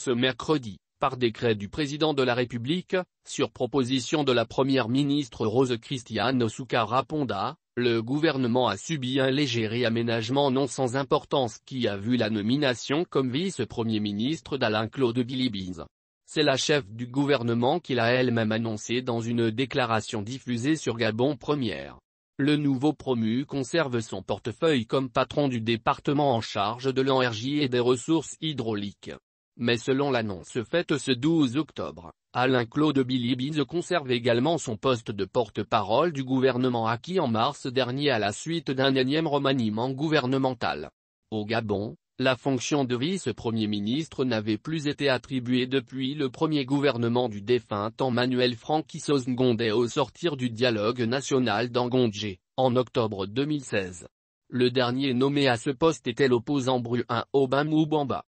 ce mercredi, par décret du président de la République, sur proposition de la première ministre Rose Christiane Osuka-Raponda, le gouvernement a subi un léger réaménagement non sans importance qui a vu la nomination comme vice-premier ministre d'Alain Claude Bilibiz. C'est la chef du gouvernement qui l'a elle-même annoncé dans une déclaration diffusée sur Gabon Première. Le nouveau promu conserve son portefeuille comme patron du département en charge de l'énergie et des ressources hydrauliques. Mais selon l'annonce faite ce 12 octobre, Alain Claude Bilibiz conserve également son poste de porte-parole du gouvernement acquis en mars dernier à la suite d'un énième remaniement gouvernemental. Au Gabon, la fonction de vice-premier ministre n'avait plus été attribuée depuis le premier gouvernement du défunt Emmanuel Frankisos Ngondé au sortir du dialogue national d'Angondje, en octobre 2016. Le dernier nommé à ce poste était l'opposant Bruin Obama Bamba.